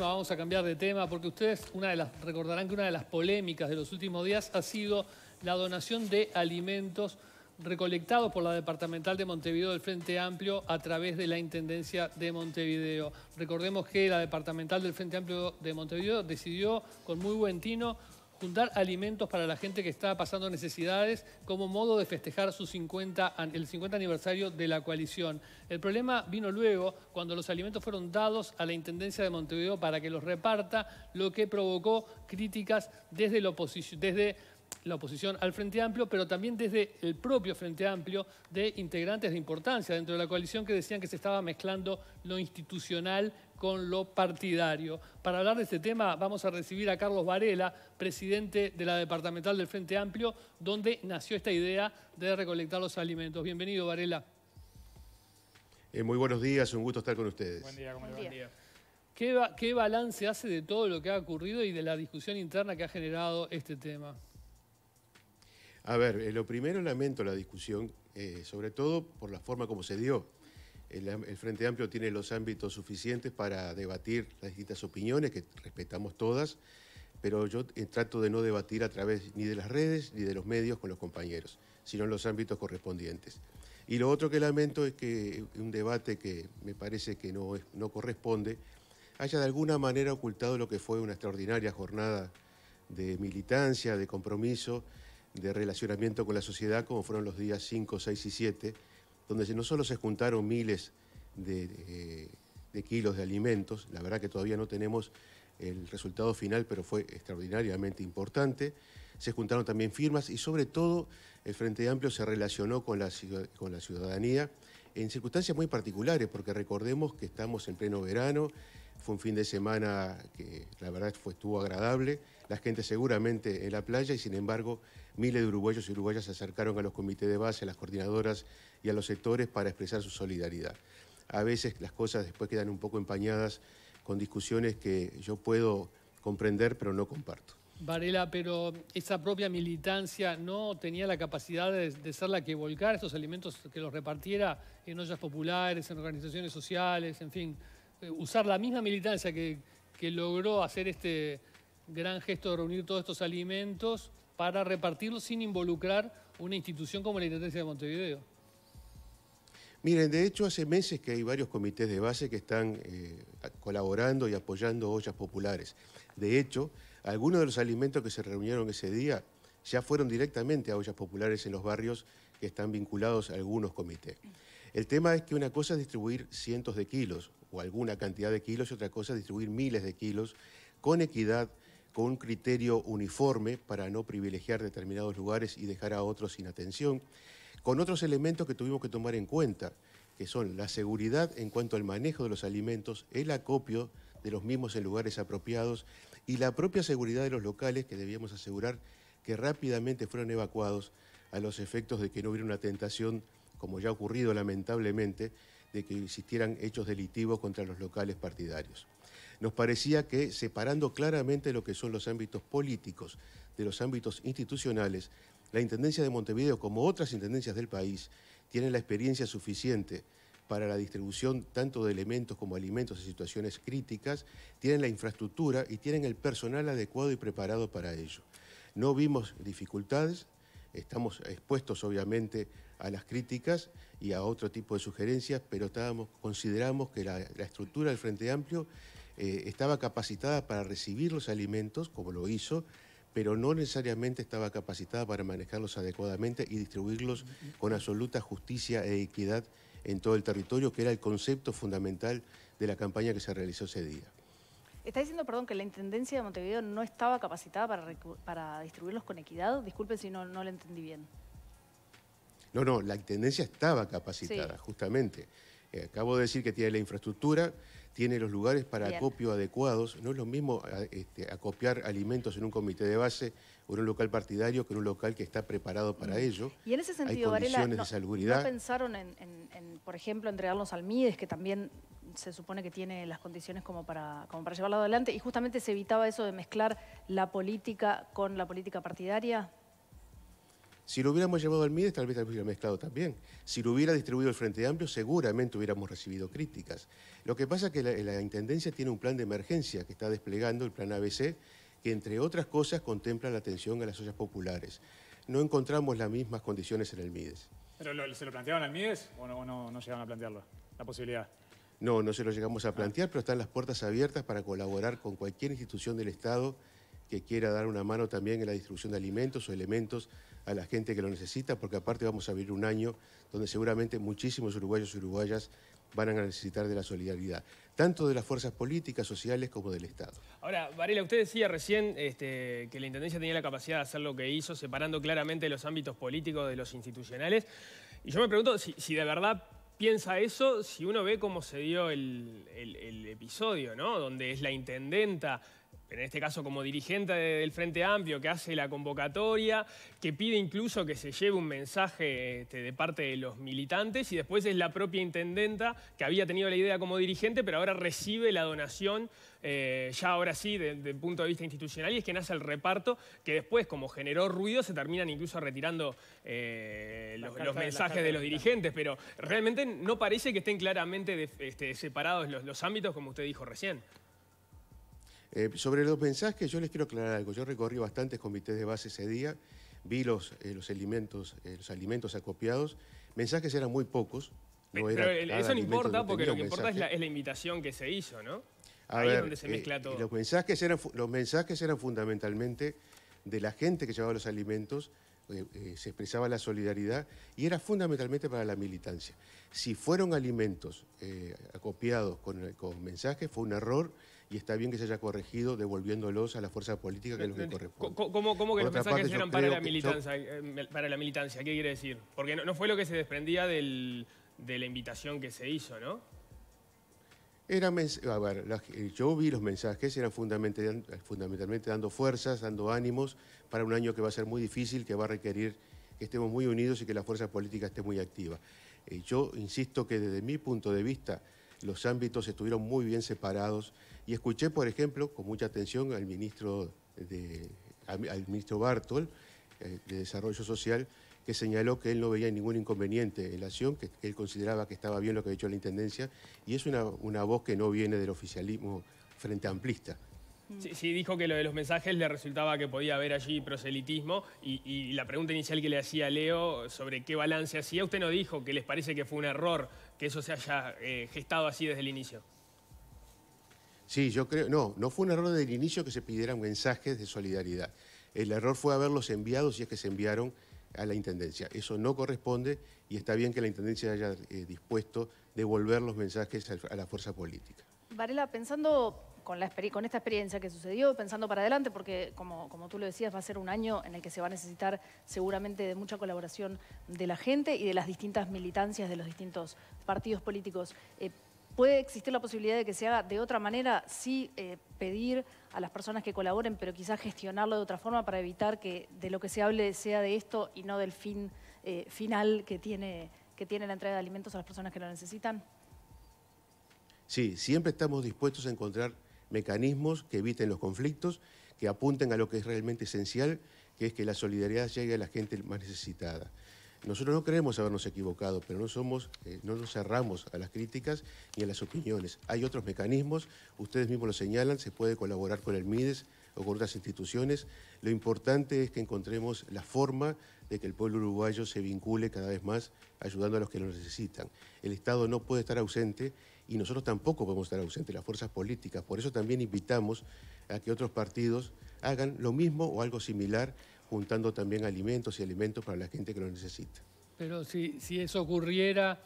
Vamos a cambiar de tema porque ustedes recordarán que una de las polémicas de los últimos días ha sido la donación de alimentos recolectados por la Departamental de Montevideo del Frente Amplio a través de la Intendencia de Montevideo. Recordemos que la Departamental del Frente Amplio de Montevideo decidió con muy buen tino fundar alimentos para la gente que estaba pasando necesidades como modo de festejar su 50, el 50 aniversario de la coalición. El problema vino luego cuando los alimentos fueron dados a la Intendencia de Montevideo para que los reparta, lo que provocó críticas desde la oposición, desde la oposición al Frente Amplio, pero también desde el propio Frente Amplio de integrantes de importancia dentro de la coalición que decían que se estaba mezclando lo institucional con lo partidario. Para hablar de este tema vamos a recibir a Carlos Varela, presidente de la departamental del Frente Amplio, donde nació esta idea de recolectar los alimentos. Bienvenido, Varela. Eh, muy buenos días, un gusto estar con ustedes. Buen día, ¿cómo Buen día. ¿Qué, balance hace de todo lo que ha ocurrido y de la discusión interna que ha generado este tema? A ver, eh, lo primero lamento la discusión, eh, sobre todo por la forma como se dio. El, Frente Amplio tiene los ámbitos suficientes para debatir las distintas opiniones, que respetamos todas, pero yo eh, trato de no debatir a través ni de las redes ni de los medios con los compañeros, sino en los ámbitos correspondientes. Y lo otro que lamento es que un debate que me parece que no, no corresponde haya de alguna manera ocultado lo que fue una extraordinaria jornada de militancia, de compromiso, de relacionamiento con la sociedad, como fueron los días 5, 6 y 7 donde no solo se juntaron miles eh, de, kilos de alimentos, la verdad que todavía no tenemos el resultado final, pero fue extraordinariamente importante, se juntaron también firmas y sobre todo el Frente Amplio se relacionó con la, ciudadanía en circunstancias muy particulares, porque recordemos que estamos en pleno verano, fue un fin de semana que la verdad fue, estuvo agradable, la gente seguramente en la playa y sin embargo miles de uruguayos y uruguayas se acercaron a los comités de base, a las coordinadoras y a los sectores para expresar su solidaridad. A veces las cosas después quedan un poco empañadas con discusiones que yo puedo comprender pero no comparto. Varela, pero esa propia militancia no tenía la capacidad de, ser la que volcara estos alimentos, que los repartiera en ollas populares, en organizaciones sociales, en fin, eh, usar la misma militancia que, que logró hacer este gran gesto de reunir todos estos alimentos para repartirlos sin involucrar una institución como la Intendencia de Montevideo. Miren, de hecho hace meses que hay varios comités de base que están eh, colaborando y apoyando ollas populares. De hecho, algunos de los alimentos que se reunieron ese día ya fueron directamente a ollas populares en los barrios que están vinculados a algunos comités. El tema es que una cosa es distribuir cientos de kilos o alguna cantidad de kilos y otra cosa es distribuir miles de kilos con equidad, con un criterio uniforme para no privilegiar determinados lugares y dejar a otros sin atención con otros elementos que tuvimos que tomar en cuenta, que son la seguridad en cuanto al manejo de los alimentos, el acopio de los mismos en lugares apropiados y la propia seguridad de los locales que debíamos asegurar que rápidamente fueron evacuados a los efectos de que no hubiera una tentación, como ya ha ocurrido lamentablemente, de que existieran hechos delitivos contra los locales partidarios. Nos parecía que separando claramente lo que son los ámbitos políticos de los ámbitos institucionales, la Intendencia de Montevideo, como otras intendencias del país, tienen la experiencia suficiente para la distribución tanto de elementos como alimentos en situaciones críticas, tienen la infraestructura y tienen el personal adecuado y preparado para ello. No vimos dificultades, estamos expuestos obviamente a las críticas y a otro tipo de sugerencias, pero consideramos que la, estructura del Frente Amplio eh, estaba capacitada para recibir los alimentos, como lo hizo, pero no necesariamente estaba capacitada para manejarlos adecuadamente y distribuirlos con absoluta justicia e equidad en todo el territorio, que era el concepto fundamental de la campaña que se realizó ese día. Está diciendo, perdón, que la Intendencia de Montevideo no estaba capacitada para, distribuirlos con equidad. Disculpen si no, no lo entendí bien. No, no, la Intendencia estaba capacitada, justamente. Eh, acabo de decir que tiene la infraestructura, tiene los lugares para acopio adecuados. No es lo mismo este, acopiar alimentos en un comité de base o en un local partidario que en un local que está preparado para mm. ello. Y en ese sentido, no, pensaron en, por ejemplo, entregarlos al MIDES, que también se supone que tiene las condiciones como para, como para llevarlo adelante? Y justamente se evitaba eso de mezclar la política con la política partidaria. Si lo hubiéramos llevado al MIDES, tal vez lo hubiera mezclado también. Si lo hubiera distribuido el Frente Amplio, seguramente hubiéramos recibido críticas. Lo que pasa es que la, Intendencia tiene un plan de emergencia que está desplegando, el plan ABC, que entre otras cosas contempla la atención a las ollas populares. No encontramos las mismas condiciones en el MIDES. se lo planteaban al MIDES o no, no, llegaron a plantearlo? La posibilidad. No, no se lo llegamos a plantear, pero están las puertas abiertas para colaborar con cualquier institución del Estado que quiera dar una mano también en la distribución de alimentos o elementos a la gente que lo necesita, porque aparte vamos a vivir un año donde seguramente muchísimos uruguayos y uruguayas van a necesitar de la solidaridad, tanto de las fuerzas políticas, sociales como del Estado. Ahora, Varela, usted decía recién este, que la Intendencia tenía la capacidad de hacer lo que hizo, separando claramente los ámbitos políticos de los institucionales. Y yo me pregunto si, de verdad piensa eso, si uno ve cómo se dio el, el episodio, ¿no? Donde es la intendenta en este caso como dirigente del Frente Amplio, que hace la convocatoria, que pide incluso que se lleve un mensaje este, de parte de los militantes y después es la propia intendenta que había tenido la idea como dirigente, pero ahora recibe la donación, eh, ya ahora sí, desde el punto de vista institucional, y es que nace el reparto, que después, como generó ruido, se terminan incluso retirando eh, los, mensajes de los dirigentes, pero realmente no parece que estén claramente este, separados los ámbitos, como usted dijo recién. Eh, sobre los mensajes, yo les quiero aclarar algo. Yo recorrí bastantes comités de base ese día, vi los, eh, los, alimentos, eh, los alimentos acopiados. Mensajes eran muy pocos. Pero eso no importa porque lo que importa es la, invitación que se hizo, ¿no? Ahí es donde se mezcla todo. Los mensajes, eran, los mensajes eran fundamentalmente de la gente que llevaba los alimentos eh, eh, se expresaba la solidaridad y era fundamentalmente para la militancia. Si fueron alimentos eh, acopiados con, mensajes, fue un error y está bien que se haya corregido devolviéndolos a la fuerza política que es lo que corresponde. ¿Cómo, que los mensajes eran para la, militancia, para la militancia? ¿Qué quiere decir? Porque no, fue lo que se desprendía de la invitación que se hizo, ¿no? Eh, yo vi los mensajes, eran eh, fundamentalmente, dando fuerzas, dando ánimos para un año que va a ser muy difícil, que va a requerir que estemos muy unidos y que la fuerza política esté muy activa. Eh, yo insisto que desde mi punto de vista los ámbitos estuvieron muy bien separados y escuché, por ejemplo, con mucha atención al ministro, de, al ministro Bartol de Desarrollo Social que señaló que él no veía ningún inconveniente en la acción, que él consideraba que estaba bien lo que había hecho la Intendencia, y es una, una voz que no viene del oficialismo frente amplista. Mm. Sí, dijo que lo de los mensajes le resultaba que podía haber allí proselitismo y, la pregunta inicial que le hacía Leo sobre qué balance hacía, usted no dijo que les parece que fue un error que eso se haya eh, gestado así desde el inicio. Sí, yo creo, no, no fue un error desde el inicio que se pidieran mensajes de solidaridad. El error fue haberlos enviado, si es que se enviaron, a la Intendencia. Eso no corresponde y está bien que la Intendencia haya eh, dispuesto devolver los mensajes a la fuerza política. Varela, pensando con, esta experiencia que sucedió, pensando para adelante, porque como, tú lo decías, va a ser un año en el que se va a necesitar seguramente de mucha colaboración de la gente y de las distintas militancias de los distintos partidos políticos. Eh, ¿Puede existir la posibilidad de que se haga de otra manera, sí eh, pedir a las personas que colaboren, pero quizás gestionarlo de otra forma para evitar que de lo que se hable sea de esto y no del fin eh, final que tiene, que tiene la entrega de alimentos a las personas que lo necesitan? Sí, siempre estamos dispuestos a encontrar mecanismos que eviten los conflictos, que apunten a lo que es realmente esencial, que es que la solidaridad llegue a la gente más necesitada. Nosotros no creemos habernos equivocado, pero no somos, eh, no nos cerramos a las críticas ni a las opiniones. Hay otros mecanismos, ustedes mismos lo señalan, se puede colaborar con el MIDES o con otras instituciones. Lo importante es que encontremos la forma de que el pueblo uruguayo se vincule cada vez más ayudando a los que lo necesitan. El Estado no puede estar ausente y nosotros tampoco podemos estar ausentes, las fuerzas políticas. Por eso también invitamos a que otros partidos hagan lo mismo o algo similar juntando también alimentos y alimentos para la gente que lo necesita. Pero si, si eso ocurriera,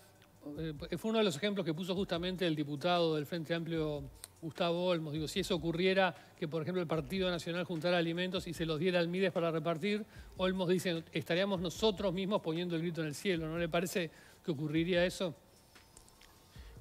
eh, fue uno de los ejemplos que puso justamente el diputado del Frente Amplio, Gustavo Olmos. Digo, si eso ocurriera, que por ejemplo el Partido Nacional juntara alimentos y se los diera al Mides para repartir, Olmos dice, estaríamos nosotros mismos poniendo el grito en el cielo. ¿No le parece que ocurriría eso?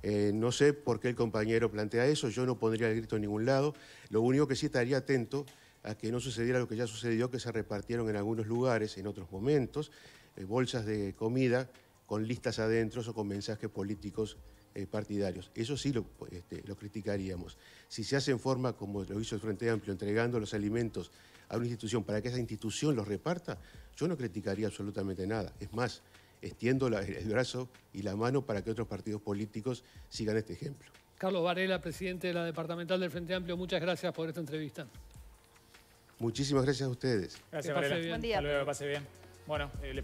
Eh, no sé por qué el compañero plantea eso, yo no pondría el grito en ningún lado. Lo único que sí estaría atento a que no sucediera lo que ya sucedió, que se repartieron en algunos lugares, en otros momentos, eh, bolsas de comida con listas adentro o con mensajes políticos eh, partidarios. Eso sí este, lo, criticaríamos. Si se hace en forma como lo hizo el Frente Amplio, entregando los alimentos a una institución para que esa institución los reparta, yo no criticaría absolutamente nada. Es más, extiendo el brazo y la mano para que otros partidos políticos sigan este ejemplo. Carlos Varela, presidente de la Departamental del Frente Amplio, muchas gracias por esta entrevista. Muchísimas gracias a ustedes. Gracias, Valeria. Buen día. Hasta luego, pase bien. Bueno, eh,